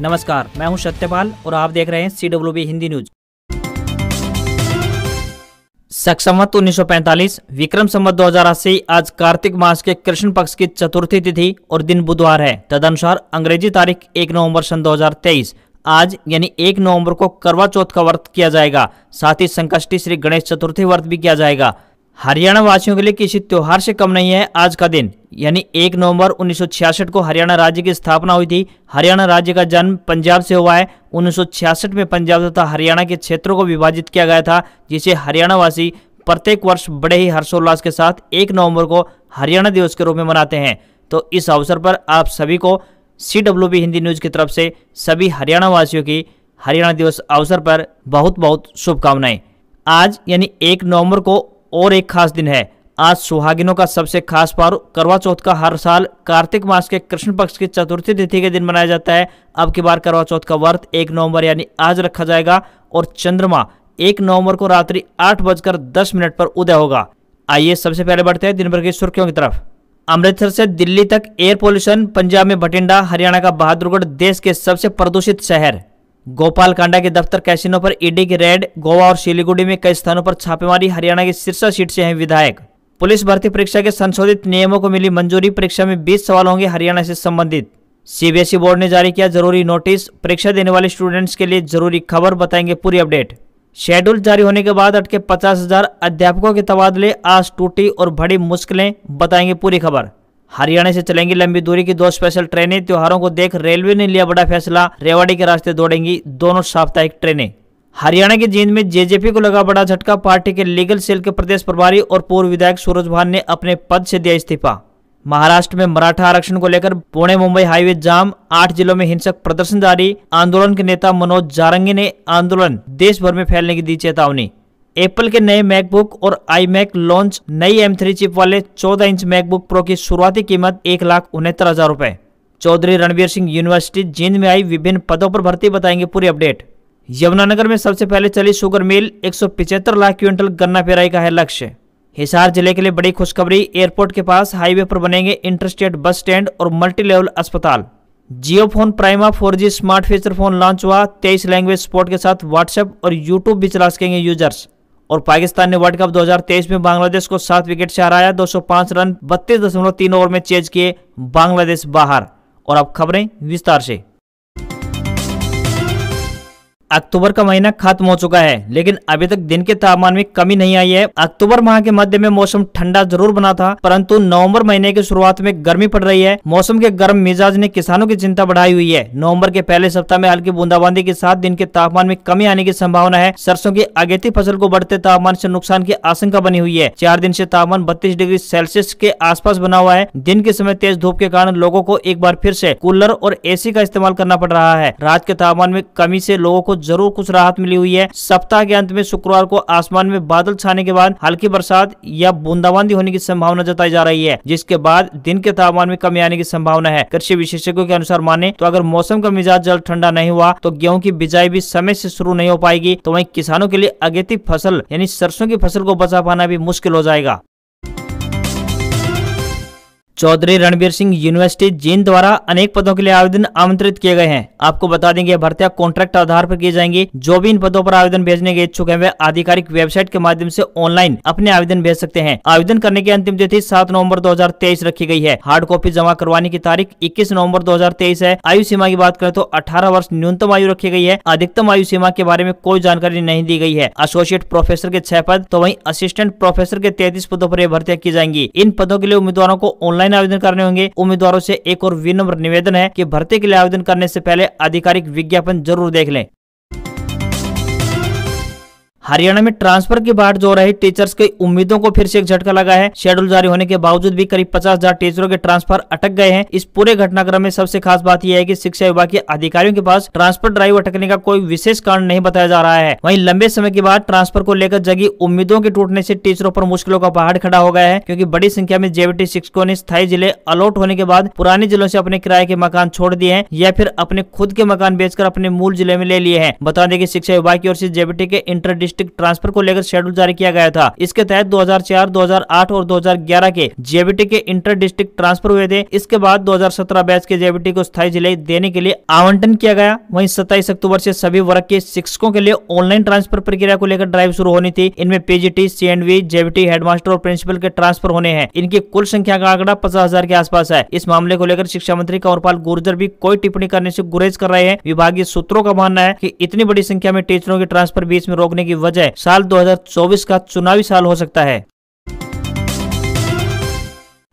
नमस्कार मैं हूं सत्यपाल और आप देख रहे हैं C W B Hindi news सक्षमत 1945 विक्रम संवत दो आज कार्तिक मास के कृष्ण पक्ष की चतुर्थी तिथि और दिन बुधवार है तदनुसार अंग्रेजी तारीख 1 नवंबर सन 2023 आज यानी 1 नवंबर को करवा चौथ का व्रत किया जाएगा साथ ही संकष्टी श्री गणेश चतुर्थी व्रत भी किया जाएगा हरियाणा वासियों के लिए किसी त्यौहार से कम नहीं है आज का दिन यानी एक नवंबर 1966 को हरियाणा राज्य की स्थापना हुई थी हरियाणा राज्य का जन्म पंजाब से हुआ है 1966 में पंजाब तथा हरियाणा के क्षेत्रों को विभाजित किया गया था जिसे हरियाणावासी प्रत्येक वर्ष बड़े ही हर्षोल्लास के साथ एक नवंबर को हरियाणा दिवस के रूप में मनाते हैं तो इस अवसर पर आप सभी को सी हिंदी न्यूज़ की तरफ से सभी हरियाणा वासियों की हरियाणा दिवस अवसर पर बहुत बहुत शुभकामनाएं आज यानी एक नवंबर को और एक खास दिन है आज सुहागिनों का सबसे खास पर्व करवा चौथ का हर साल कार्तिक मास के कृष्ण पक्ष की चतुर्थी तिथि के दिन मनाया जाता है अब की बार करवा चौथ का व्रत एक नवंबर यानी आज रखा जाएगा और चंद्रमा एक नवंबर को रात्रि आठ बजकर दस मिनट पर उदय होगा आइए सबसे पहले बढ़ते हैं दिन भर की सुर्खियों की तरफ अमृतसर से दिल्ली तक एयर पोल्यूशन पंजाब में भटिंडा हरियाणा का बहादुरगढ़ देश के सबसे प्रदूषित शहर गोपाल कांडा के दफ्तर कैसीनो पर ईडी की रेड गोवा और सिलीगुड़ी में कई स्थानों पर छापेमारी हरियाणा की सिरसा सीट से हैं विधायक पुलिस भर्ती परीक्षा के संशोधित नियमों को मिली मंजूरी परीक्षा में बीस सवाल होंगे हरियाणा से संबंधित सीबीएसई बोर्ड ने जारी किया जरूरी नोटिस परीक्षा देने वाले स्टूडेंट्स के लिए जरूरी खबर बताएंगे पूरी अपडेट शेड्यूल जारी होने के बाद अटके पचास अध्यापकों के तबादले आज टूटी और बड़ी मुश्किलें बताएंगे पूरी खबर हरियाणा से चलेंगी लंबी दूरी की दो स्पेशल ट्रेनें त्योहारों को देख रेलवे ने लिया बड़ा फैसला रेवाड़ी के रास्ते दौड़ेंगी दोनों साप्ताहिक ट्रेनें हरियाणा की जींद में जेजेपी को लगा बड़ा झटका पार्टी के लीगल सेल के प्रदेश प्रभारी और पूर्व विधायक सूरज भान ने अपने पद से दिया इस्तीफा महाराष्ट्र में मराठा आरक्षण को लेकर पुणे मुंबई हाईवे जाम आठ जिलों में हिंसक प्रदर्शन जारी आंदोलन के नेता मनोज जारंगी ने आंदोलन देश भर में फैलने की दी चेतावनी एप्पल के नए मैकबुक और आई मैक लॉन्च नई एम थ्री चिप वाले चौदह इंच मैकबुक प्रो की शुरुआती कीमत एक लाख उनहत्तर हजार रुपए चौधरी रणवीर सिंह यूनिवर्सिटी जींद में आई विभिन्न पदों पर भर्ती बताएंगे पूरी अपडेट यमुनानगर में सबसे पहले चली शुगर मिल एक लाख क्विंटल गन्ना पेराई का है लक्ष्य हिसार जिले के लिए बड़ी खुशखबरी एयरपोर्ट के पास हाईवे पर बनेंगे इंटरस्टेट बस स्टैंड और मल्टी लेवल अस्पताल Jio phone Prima four smart feature phone launch हुआ 23 लैंग्वेज सपोर्ट के साथ व्हाट्सएप और यूट्यूब भी चला सकेंगे यूजर्स और पाकिस्तान ने वर्ल्ड कप 2023 में बांग्लादेश को सात विकेट से हराया 205 रन बत्तीस दशमलव तीन ओवर में चेज किए बांग्लादेश बाहर और अब खबरें विस्तार से अक्टूबर का महीना खत्म हो चुका है लेकिन अभी तक दिन के तापमान में कमी नहीं आई है अक्टूबर माह के मध्य में मौसम ठंडा जरूर बना था परंतु नवंबर महीने की शुरुआत में गर्मी पड़ रही है मौसम के गर्म मिजाज ने किसानों की चिंता बढ़ाई हुई है नवम्बर के पहले सप्ताह में हल्की बूंदाबांदी के साथ दिन के तापमान में कमी आने की संभावना है सरसों की अगेती फसल को बढ़ते तापमान ऐसी नुकसान की आशंका बनी हुई है चार दिन ऐसी तापमान बत्तीस डिग्री सेल्सियस के आस बना हुआ है दिन के समय तेज धूप के कारण लोगों को एक बार फिर ऐसी कूलर और ए का इस्तेमाल करना पड़ रहा है रात के तापमान में कमी ऐसी लोगों को जरूर कुछ राहत मिली हुई है सप्ताह के अंत में शुक्रवार को आसमान में बादल छाने के बाद हल्की बरसात या बूंदाबांदी होने की संभावना जताई जा रही है जिसके बाद दिन के तापमान में कमी आने की संभावना है कृषि विशेषज्ञों के अनुसार माने तो अगर मौसम का मिजाज जल्द ठंडा नहीं हुआ तो गेहूं की बिजाई भी समय से शुरू नहीं हो पाएगी तो वही किसानों के लिए अगेती फसल यानी सरसों की फसल को बचा पाना भी मुश्किल हो जाएगा चौधरी रणबीर सिंह यूनिवर्सिटी जींद द्वारा अनेक पदों के लिए आवेदन आमंत्रित किए गए हैं आपको बता देंगे भर्तियां कॉन्ट्रैक्ट आधार पर की जाएंगी जो भी इन पदों पर आवेदन भेजने के इच्छुक हैं वे आधिकारिक वेबसाइट के माध्यम से ऑनलाइन अपने आवेदन भेज सकते हैं आवेदन करने की अंतिम तिथि सात नवम्बर दो रखी गयी है हार्ड कॉपी जमा करवाने की तारीख इक्कीस नवम्बर दो है आयु सीमा की बात करें तो अठारह वर्ष न्यूनतम आयु रखी गयी है अधिकतम आयु सीमा के बारे में कोई जानकारी नहीं दी गई है एसोसिएट प्रोफेसर के छह पद तो वही असिस्टेंट प्रोफेसर के तैतीस पदों पर भर्तियां की जाएंगी इन पदों के लिए उम्मीदवारों को ऑनलाइन ऑनलाइन आवेदन करने होंगे उम्मीदवारों से एक और विनम्र निवेदन है कि भर्ती के लिए आवेदन करने से पहले आधिकारिक विज्ञापन जरूर देख लें हरियाणा में ट्रांसफर की बाढ़ जो रही टीचर्स की उम्मीदों को फिर से एक झटका लगा है शेड्यूल जारी होने के बावजूद भी करीब पचास हजार टीचरों के ट्रांसफर अटक गए हैं इस पूरे घटनाक्रम में सबसे खास बात यह है कि शिक्षा विभाग के अधिकारियों के पास ट्रांसफर ड्राइव अटकने का कोई विशेष कारण नहीं बताया जा रहा है वही लंबे समय के बाद ट्रांसफर को लेकर जगी उम्मीदों के टूटने से टीचरों आरोप मुश्किलों का पहाड़ खड़ा हो गया है क्यूँकी बड़ी संख्या में जेबीटी शिक्षकों ने स्थायी जिले अलॉट होने के बाद पुराने जिलों ऐसी अपने किराए के मकान छोड़ दिए हैं या फिर अपने खुद के मकान बेचकर अपने मूल जिले में ले लिए हैं बता दें की शिक्षा विभाग की ओर से जेबीटी के इंटर डिस्ट्रिक्ट ट्रांसफर को लेकर शेड्यूल जारी किया गया था इसके तहत 2004, 2008 और 2011 के जेबीटी के इंटर डिस्ट्रिक्ट ट्रांसफर हुए थे इसके बाद 2017 बैच के जेबीटी को स्थायी जिले देने के लिए आवंटन किया गया वहीं 27 अक्टूबर से सभी वर्ग के शिक्षकों के लिए ऑनलाइन ट्रांसफर प्रक्रिया को लेकर ड्राइव शुरू होनी थी इनमें पीजीटी सी जेबीटी हेडमास्टर और प्रिंसिपल के ट्रांसफर होने हैं इनकी कुल संख्या का आंकड़ा पचास के आसपास है इस मामले को लेकर शिक्षा मंत्री कंवरपाल गुर्जर भी कोई टिप्पणी करने ऐसी गुरेज कर रहे हैं विभागीय सूत्रों का मानना है की इतनी बड़ी संख्या में टीचरों के ट्रांसफर बीच में रोकने की बजाय साल 2024 का चुनावी साल हो सकता है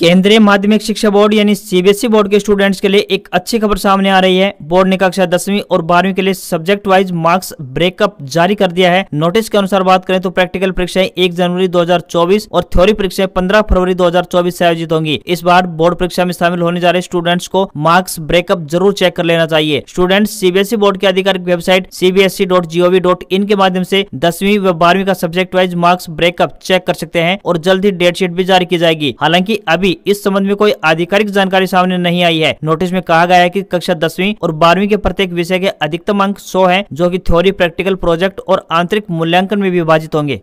केंद्रीय माध्यमिक शिक्षा बोर्ड यानी सीबीएसई e बोर्ड के स्टूडेंट्स के लिए एक अच्छी खबर सामने आ रही है बोर्ड ने कक्षा दसवीं और बारहवीं के लिए सब्जेक्ट वाइज मार्क्स ब्रेकअप जारी कर दिया है नोटिस के अनुसार बात करें तो प्रैक्टिकल परीक्षाएं 1 जनवरी 2024 और थ्योरी परीक्षाएं 15 फरवरी 2024 से आयोजित होंगी इस बार बोर्ड परीक्षा में शामिल होने जा रहे स्टूडेंट्स को मार्क्स ब्रेकअप जरूर चेक कर लेना चाहिए स्टूडेंट सीबीएसई e बोर्ड की आधिकारिक वेबसाइट सीबीएसई e के माध्यम ऐसी दसवीं व बारहवीं का subject wise marks breakup check कर सकते हैं और जल्द ही डेट शीट भी जारी की जाएगी हालांकि अभी अभी इस संबंध में कोई आधिकारिक जानकारी सामने नहीं आई है नोटिस में कहा गया है की कक्षा दसवीं और बारहवीं के प्रत्येक विषय के अधिकतम अंक सौ है जो की थ्योरी प्रैक्टिकल प्रोजेक्ट और आंतरिक मूल्यांकन में विभाजित होंगे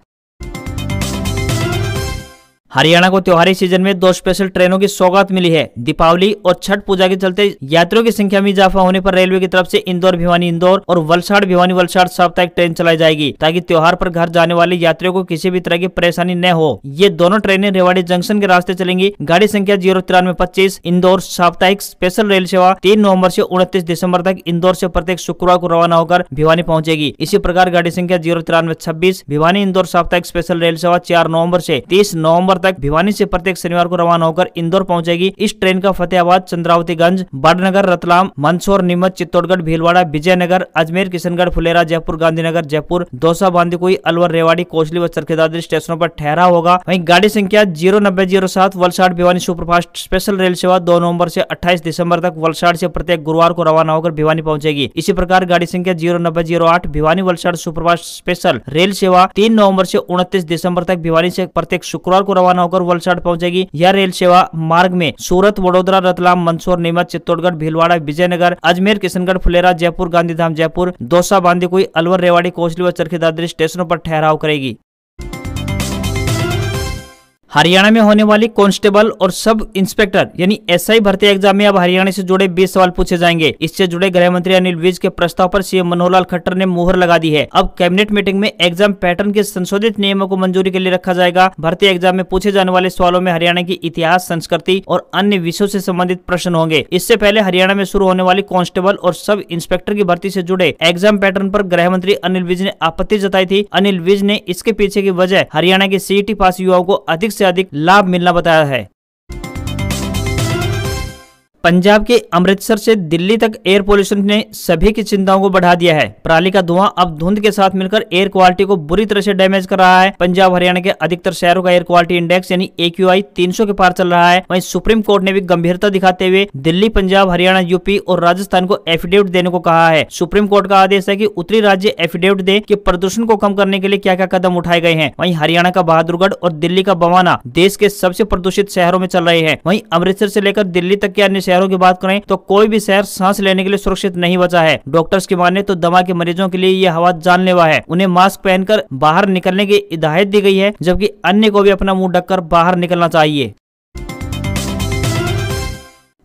हरियाणा को त्योहारी सीजन में दो स्पेशल ट्रेनों की सौगात मिली है दीपावली और छठ पूजा के चलते यात्रियों की संख्या में इजाफा होने पर रेलवे की तरफ से इंदौर भिवानी इंदौर और वलसाड़ भिवानी वलसाड़ साप्ताहिक ट्रेन चलाई जाएगी ताकि त्योहार पर घर जाने वाले यात्रियों को किसी भी तरह की परेशानी न हो ये दोनों ट्रेनें रेवाड़ी जंक्शन के रास्ते चलेंगी गाड़ी संख्या जीरो तिरानवे पच्चीस इंदौर साप्ताहिक स्पेशल रेल सेवा तीन नवम्बर ऐसी उनतीस दिसम्बर तक इंदौर ऐसी प्रत्येक शुक्रवार को रवाना होकर भिवानी पहुँचेगी इसी प्रकार गाड़ी संख्या जीरो तिरानवे छब्बीस भिवानी इंदौर साप्ताहिक स्पेशल रेल सेवा चार नवम्बर ऐसी तीस नवम्बर तक भिवानी से प्रत्येक शनिवार को रवाना होकर इंदौर पहुंचेगी इस ट्रेन का फतेहाबाद चंद्रावतीगंज बड़नगर रतलाम मंदसौर नीमच चित्तौड़गढ़ भीलवाड़ा विजयनगर अजमेर किशनगढ़ फुलेरा जयपुर गांधीनगर जयपुर दौसा बांदीकुई अलवर रेवाड़ी कोचली व चरखेदादरी स्टेशनों पर ठहरा होगा वहीं गाड़ी संख्या जीरो नब्बे जीरो सात Valsad Bhiwani superfast special rail सेवा दो नवम्बर से अट्ठाईस दिसंबर तक वलसाड से प्रत्येक गुरुवार को रवाना होकर भिवानी पहुंचेगी इसी प्रकार गाड़ी संख्या जीरो नब्बे जीरो आठ Bhiwani Valsad superfast special rail सेवा तीन नवम्बर से उनतीस दिसंबर तक भिवानी से प्रत्येक शुक्रवार को रवाना रवाना होकर वलसाड पहुंचेगी यह रेल सेवा मार्ग में सूरत वडोदरा रतलाम मंदसौर नीमच चित्तौड़गढ़ भीलवाड़ा विजयनगर अजमेर किशनगढ़ फुलेरा जयपुर गांधीधाम जयपुर दौसा बांदीकुई अलवर रेवाड़ी कोसली व चरखी दादरी स्टेशनों पर ठहराव करेगी हरियाणा में होने वाली कांस्टेबल और सब इंस्पेक्टर यानी एसआई भर्ती एग्जाम में अब हरियाणा से जुड़े बीस सवाल पूछे जाएंगे इससे जुड़े गृह मंत्री अनिल विज के प्रस्ताव पर सीएम मनोहर लाल खट्टर ने मुहर लगा दी है अब कैबिनेट मीटिंग में एग्जाम पैटर्न के संशोधित नियमों को मंजूरी के लिए रखा जाएगा भर्ती एग्जाम में पूछे जाने वाले सवालों में हरियाणा की इतिहास संस्कृति और अन्य विषयों ऐसी संबंधित प्रश्न होंगे इससे पहले हरियाणा में शुरू होने वाली कांस्टेबल और सब इंस्पेक्टर की भर्ती ऐसी जुड़े एग्जाम पैटर्न आरोप गृह मंत्री अनिल विज ने आपत्ति जताई थी अनिल विज ने इसके पीछे की वजह हरियाणा के सीईटी पास युवाओं को अधिक अधिक लाभ मिलना बताया है पंजाब के अमृतसर से दिल्ली तक एयर पोल्यूशन ने सभी की चिंताओं को बढ़ा दिया है पराली का धुआं अब धुंध के साथ मिलकर एयर क्वालिटी को बुरी तरह से डैमेज कर रहा है पंजाब हरियाणा के अधिकतर शहरों का एयर क्वालिटी इंडेक्स यानी ए तीन के पार चल रहा है वही सुप्रीम कोर्ट ने भी गंभीरता दिखाते हुए दिल्ली पंजाब हरियाणा यूपी और राजस्थान को एफिडेविट देने को कहा है सुप्रीम कोर्ट का आदेश है की उत्तरी राज्य एफिडेविट दे की प्रदूषण को कम करने के लिए क्या क्या कदम उठाए गए हैं वही हरियाणा का बहादुरगढ़ और दिल्ली का बवाना देश के सबसे प्रदूषित शहरों में चल रहे हैं वही अमृतसर से लेकर दिल्ली तक के अन्य शहरों की बात करें तो कोई भी शहर सांस लेने के लिए सुरक्षित नहीं बचा है डॉक्टर्स की माने तो दमा के मरीजों के लिए ये हवा जानलेवा है उन्हें मास्क पहनकर बाहर निकलने की हिदायत दी गई है जबकि अन्य को भी अपना मुंह ढककर बाहर निकलना चाहिए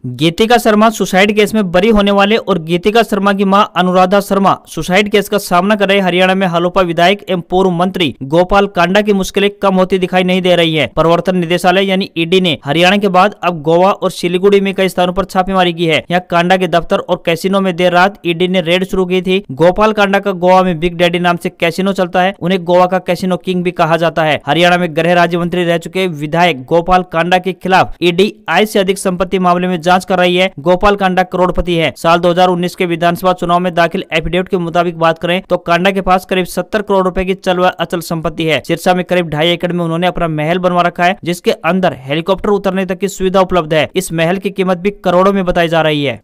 गीतिका शर्मा सुसाइड केस में बरी होने वाले और गीतिका शर्मा की मां अनुराधा शर्मा सुसाइड केस का सामना कर रहे हरियाणा में हालोपा विधायक एवं पूर्व मंत्री गोपाल कांडा की मुश्किलें कम होती दिखाई नहीं दे रही है प्रवर्तन निदेशालय यानी ईडी ने हरियाणा के बाद अब गोवा और सिलीगुड़ी में कई स्थानों पर छापेमारी की है यहाँ कांडा के दफ्तर और कैसिनो में देर रात ईडी ने रेड शुरू की थी गोपाल कांडा का गोवा में बिग डैडी नाम ऐसी कैसिनो चलता है उन्हें गोवा का कैसीनो किंग भी कहा जाता है हरियाणा में गृह राज्य मंत्री रह चुके विधायक गोपाल कांडा के खिलाफ ईडी आय ऐसी अधिक संपत्ति मामले में जांच कर रही है गोपाल कांडा करोड़पति है साल 2019 के विधानसभा चुनाव में दाखिल एफिडेविट के मुताबिक बात करें तो कांडा के पास करीब सत्तर करोड़ रूपए की चल व अचल संपत्ति है सिरसा में करीब ढाई एकड़ में उन्होंने अपना महल बनवा रखा है जिसके अंदर हेलीकॉप्टर उतरने तक की सुविधा उपलब्ध है इस महल की कीमत भी करोड़ों में बताई जा रही है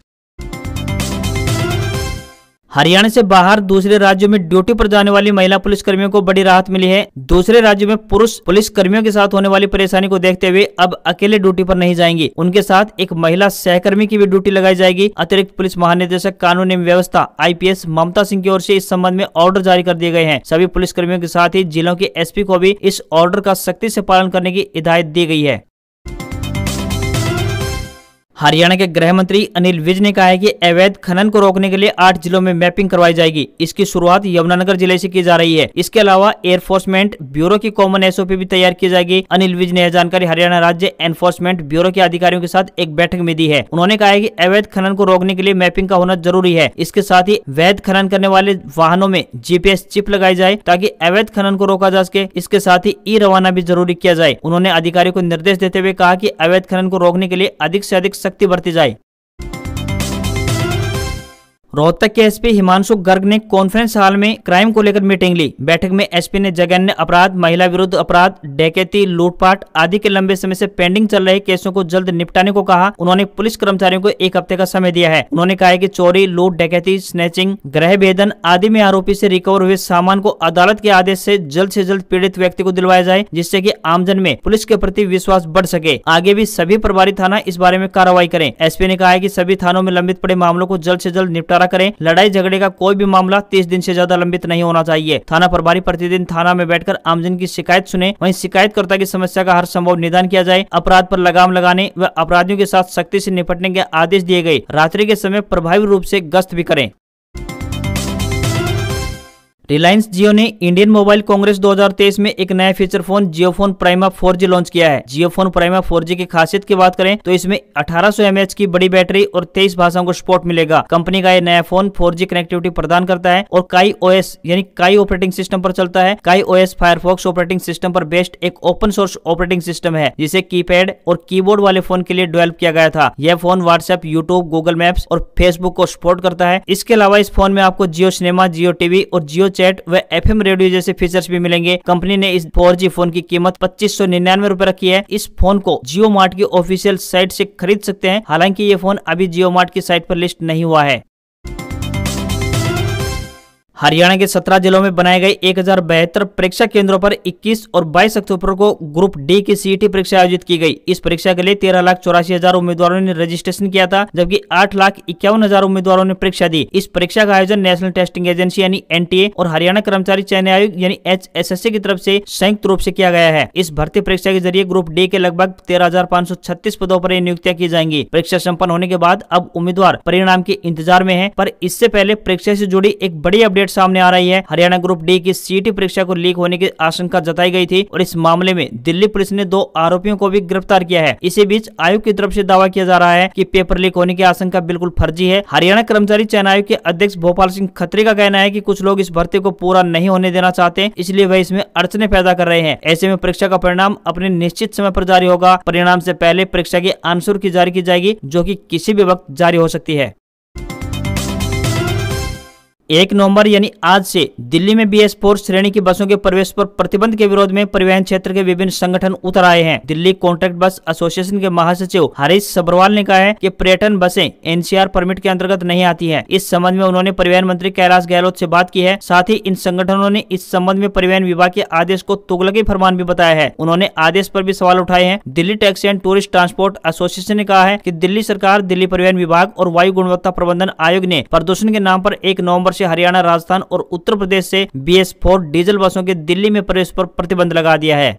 हरियाणा से बाहर दूसरे राज्यों में ड्यूटी पर जाने वाली महिला पुलिस कर्मियों को बड़ी राहत मिली है दूसरे राज्यों में पुरुष पुलिस कर्मियों के साथ होने वाली परेशानी को देखते हुए अब अकेले ड्यूटी पर नहीं जाएंगी उनके साथ एक महिला सहकर्मी की भी ड्यूटी लगाई जाएगी अतिरिक्त पुलिस महानिदेशक कानून एवं व्यवस्था आई ममता सिंह की ओर ऐसी इस संबंध में ऑर्डर जारी कर दिए गए हैं सभी पुलिस कर्मियों के साथ ही जिलों के एस को भी इस ऑर्डर का सख्ती ऐसी पालन करने की हिदायत दी गई है हरियाणा के गृह मंत्री अनिल विज ने कहा है कि अवैध खनन को रोकने के लिए आठ जिलों में मैपिंग करवाई जाएगी इसकी शुरुआत यमुनानगर जिले से की जा रही है इसके अलावा एयरफोर्समेंट ब्यूरो की कॉमन एसओपी भी तैयार की जाएगी अनिल विज ने यह जानकारी हरियाणा राज्य एनफोर्समेंट ब्यूरो के अधिकारियों के साथ एक बैठक में दी है उन्होंने कहा की अवैध खनन को रोकने के लिए मैपिंग का होना जरूरी है इसके साथ ही वैध खनन करने वाले वाहनों में जीपीएस चिप लगाई जाए ताकि अवैध खनन को रोका जा सके इसके साथ ही ई रवाना भी जरूरी किया जाए उन्होंने अधिकारियों को निर्देश देते हुए कहा की अवैध खनन को रोकने के लिए अधिक ऐसी अधिक शक्ति बढ़ती जाए रोहतक के एसपी हिमांशु गर्ग ने कॉन्फ्रेंस हॉल में क्राइम को लेकर मीटिंग ली बैठक में एसपी ने जगन्य अपराध महिला विरुद्ध अपराध डकैती लूटपाट आदि के लंबे समय से पेंडिंग चल रहे केसों को जल्द निपटाने को कहा उन्होंने पुलिस कर्मचारियों को एक हफ्ते का समय दिया है उन्होंने कहा की चोरी लूट डकैती स्नेचिंग ग्रह भेदन आदि में आरोपी ऐसी रिकवर हुए सामान को अदालत के आदेश ऐसी जल्द ऐसी जल्द पीड़ित व्यक्ति को दिलवाया जाए जिससे की आमजन में पुलिस के प्रति विश्वास बढ़ सके आगे भी सभी प्रभारी थाना इस बारे में कार्रवाई करें एसपी ने कहा की सभी थानों में लंबित पड़े मामलों को जल्द ऐसी जल्द निपटारा निपटारा करें लड़ाई झगड़े का कोई भी मामला तीस दिन ऐसी ज्यादा लंबित नहीं होना चाहिए थाना प्रभारी प्रतिदिन थाना में बैठकर आमजन की शिकायत सुने वही शिकायतकर्ता की समस्या का हर संभव निदान किया जाए अपराध आरोप लगाम लगाने व अपराधियों के साथ सख्ती ऐसी निपटने के आदेश दिए गए रात्रि के समय प्रभावी रूप ऐसी गश्त भी करें रिलायंस जियो ने इंडियन मोबाइल कांग्रेस 2023 में एक नया feature phone Jio phone Prima four launch किया है जियो फोन प्राइमा फोर की खासियत की बात करें तो इसमें 1800 सौ की बड़ी बैटरी और 23 भाषाओं को सपोर्ट मिलेगा कंपनी का यह नया फोन 4G कनेक्टिविटी प्रदान करता है और काई ओ यानी काई ऑपरेटिंग सिस्टम आरोप चलता है KaiOS Firefox operating system आरोप बेस्ट एक ओपन सोर्स ऑपरेटिंग सिस्टम है जिसे की और की वाले फोन के लिए डेवेल्प किया गया था यह phone WhatsApp YouTube Google Maps और फेसबुक को सपोर्ट करता है इसके अलावा इस फोन में आपको जियो सिनेमा जियो टीवी और जियो चैट व एफ रेडियो जैसे फीचर्स भी मिलेंगे कंपनी ने इस फोर फोन की कीमत पच्चीस सौ निन्यानवे रूपए रखी है इस फोन को जियो मार्ट की ऑफिशियल साइट ऐसी खरीद सकते हैं हालांकि ये फोन अभी जियो मार्ट की साइट आरोप लिस्ट नहीं हुआ है हरियाणा के सत्रह जिलों में बनाए गए एक परीक्षा केंद्रों पर 21 और 22 अक्टूबर को ग्रुप डी की सीईटी परीक्षा आयोजित की गई इस परीक्षा के लिए तेरह लाख चौरासी हजार उम्मीदवारों ने रजिस्ट्रेशन किया था जबकि आठ लाख इक्यावन हजार उम्मीदवारों ने परीक्षा दी इस परीक्षा का आयोजन नेशनल टेस्टिंग एजेंसी यानी एन और हरियाणा कर्मचारी चयन आयोग यानी एच की तरफ ऐसी संयुक्त रूप ऐसी किया गया है इस भर्ती परीक्षा के जरिए ग्रुप डी के लगभग तेरह पदों पर नियुक्तियाँ की जाएंगी परीक्षा सम्पन्न होने के बाद अब उम्मीदवार परिणाम के इंतजार में है पर इससे पहले परीक्षा ऐसी जुड़ी एक बड़ी अपडेट अपडेट सामने आ रही है हरियाणा ग्रुप डी की सीटी परीक्षा को लीक होने की आशंका जताई गई थी और इस मामले में दिल्ली पुलिस ने दो आरोपियों को भी गिरफ्तार किया है इसी बीच आयोग की तरफ ऐसी दावा किया जा रहा है की पेपर लीक होने की आशंका बिल्कुल फर्जी है हरियाणा कर्मचारी चयन आयोग के अध्यक्ष भोपाल सिंह खत्री का कहना है की कुछ लोग इस भर्ती को पूरा नहीं होने देना चाहते इसलिए वह इसमें अड़चने पैदा कर रहे हैं ऐसे में परीक्षा का परिणाम अपने निश्चित समय पर जारी होगा परिणाम से पहले परीक्षा की आंसर की जारी की जाएगी जो कि किसी भी वक्त जारी हो सकती है एक नवंबर यानी आज से दिल्ली में बीएस फोर श्रेणी की बसों के प्रवेश पर प्रतिबंध के विरोध में परिवहन क्षेत्र के विभिन्न संगठन उतर आए हैं दिल्ली कॉन्ट्रैक्ट बस एसोसिएशन के महासचिव हरीश सबरवाल ने कहा है कि पर्यटन बसें एनसीआर परमिट के अंतर्गत नहीं आती है इस संबंध में उन्होंने परिवहन मंत्री कैलाश गहलोत ऐसी बात की है साथ ही इन संगठनों ने इस संबंध में परिवहन विभाग के आदेश को तुगलकी फरमान भी बताया है उन्होंने आदेश आरोप भी सवाल उठाए हैं Delhi taxi and tourist transport association ने कहा है की दिल्ली सरकार दिल्ली परिवहन विभाग और वायु गुणवत्ता प्रबंधन आयोग ने प्रदूषण के नाम आरोप एक नवम्बर से हरियाणा राजस्थान और उत्तर प्रदेश से बी फोर डीजल बसों के दिल्ली में प्रवेश पर प्रतिबंध लगा दिया है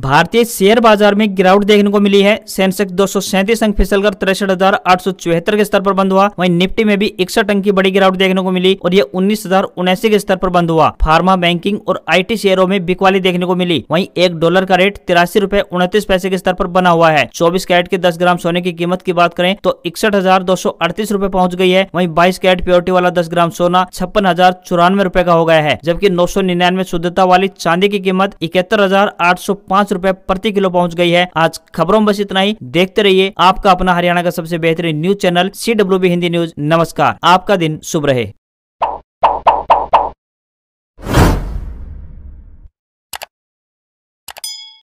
भारतीय शेयर बाजार में गिरावट देखने को मिली है सेंसेक्स दो अंक फिसल कर तिरसठ के स्तर पर बंद हुआ वहीं निफ्टी में भी इकसठ अंक की बड़ी गिरावट देखने को मिली और यह उन्नीस के स्तर पर बंद हुआ फार्मा बैंकिंग और आईटी शेयरों में बिकवाली देखने को मिली वही एक डॉलर का रेट तिरासी रूपए उनतीस पैसे के स्तर पर बना हुआ है चौबीस कैरेट के दस ग्राम सोने की कीमत की बात करें तो इकसठ हजार दो सौ अड़तीस रूपए पहुँच गई है वही बाईस कैरेट प्योरिटी वाला दस ग्राम सोना छप्पन हजार चौरानवे रूपए का हो गया है जबकि नौ सौ निन्यानवे शुद्धता वाली चांदी की कीमत इकहत्तर हजार आठ सौ पाँच पांच रुपए प्रति किलो पहुंच गई है आज खबरों में बस इतना ही देखते रहिए आपका अपना हरियाणा का सबसे बेहतरीन news channel C Hindi news नमस्कार आपका दिन शुभ रहे